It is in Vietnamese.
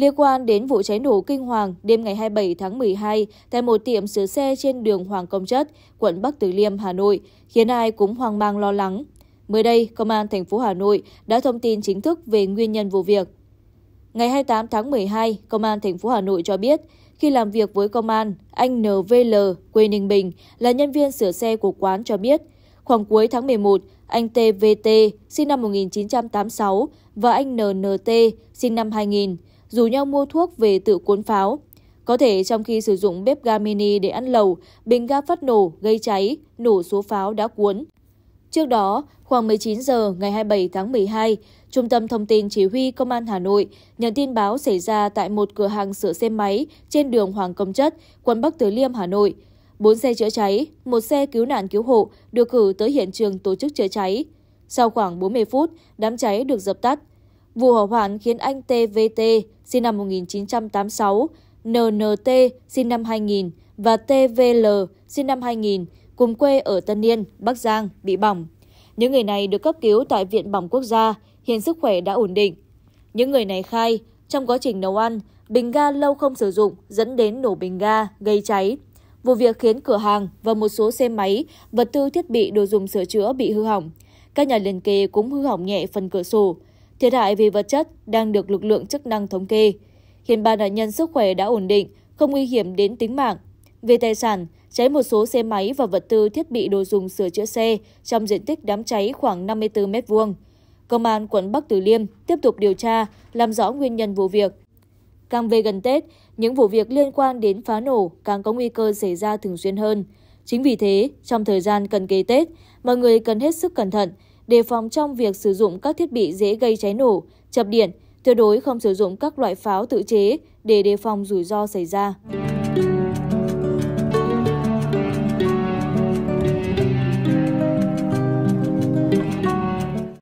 Liên quan đến vụ cháy nổ kinh hoàng đêm ngày 27 tháng 12 tại một tiệm sửa xe trên đường Hoàng Công Chất, quận Bắc Từ Liêm, Hà Nội, khiến ai cũng hoang mang lo lắng. Mới đây, Công an thành phố Hà Nội đã thông tin chính thức về nguyên nhân vụ việc. Ngày 28 tháng 12, Công an thành phố Hà Nội cho biết, khi làm việc với công an, anh NVL, quê Ninh Bình, là nhân viên sửa xe của quán cho biết, khoảng cuối tháng 11, anh TVT, sinh năm 1986 và anh NNT, sinh năm 2000, rủ nhau mua thuốc về tự cuốn pháo. Có thể trong khi sử dụng bếp ga mini để ăn lẩu, bình ga phát nổ, gây cháy, nổ số pháo đã cuốn. Trước đó, khoảng 19 giờ ngày 27 tháng 12, Trung tâm Thông tin Chỉ huy Công an Hà Nội nhận tin báo xảy ra tại một cửa hàng sửa xe máy trên đường Hoàng Công Chất, quận Bắc Từ Liêm, Hà Nội. Bốn xe chữa cháy, một xe cứu nạn cứu hộ được cử tới hiện trường tổ chức chữa cháy. Sau khoảng 40 phút, đám cháy được dập tắt. Vụ hỏa hoạn khiến anh TVT sinh năm 1986, NNT sinh năm 2000 và TVL sinh năm 2000 cùng quê ở Tân Niên, Bắc Giang bị bỏng. Những người này được cấp cứu tại Viện Bỏng Quốc gia, hiện sức khỏe đã ổn định. Những người này khai, trong quá trình nấu ăn, bình ga lâu không sử dụng dẫn đến nổ bình ga, gây cháy. Vụ việc khiến cửa hàng và một số xe máy, vật tư thiết bị đồ dùng sửa chữa bị hư hỏng. Các nhà liền kề cũng hư hỏng nhẹ phần cửa sổ, thiệt hại về vật chất đang được lực lượng chức năng thống kê. Hiện ba nạn nhân sức khỏe đã ổn định, không nguy hiểm đến tính mạng. Về tài sản, cháy một số xe máy và vật tư thiết bị đồ dùng sửa chữa xe trong diện tích đám cháy khoảng 54 m2. Công an quận Bắc Từ Liêm tiếp tục điều tra, làm rõ nguyên nhân vụ việc. Càng về gần Tết, những vụ việc liên quan đến phá nổ càng có nguy cơ xảy ra thường xuyên hơn. Chính vì thế, trong thời gian cần kế Tết, mọi người cần hết sức cẩn thận, đề phòng trong việc sử dụng các thiết bị dễ gây cháy nổ, chập điện, tuyệt đối không sử dụng các loại pháo tự chế để đề phòng rủi ro xảy ra.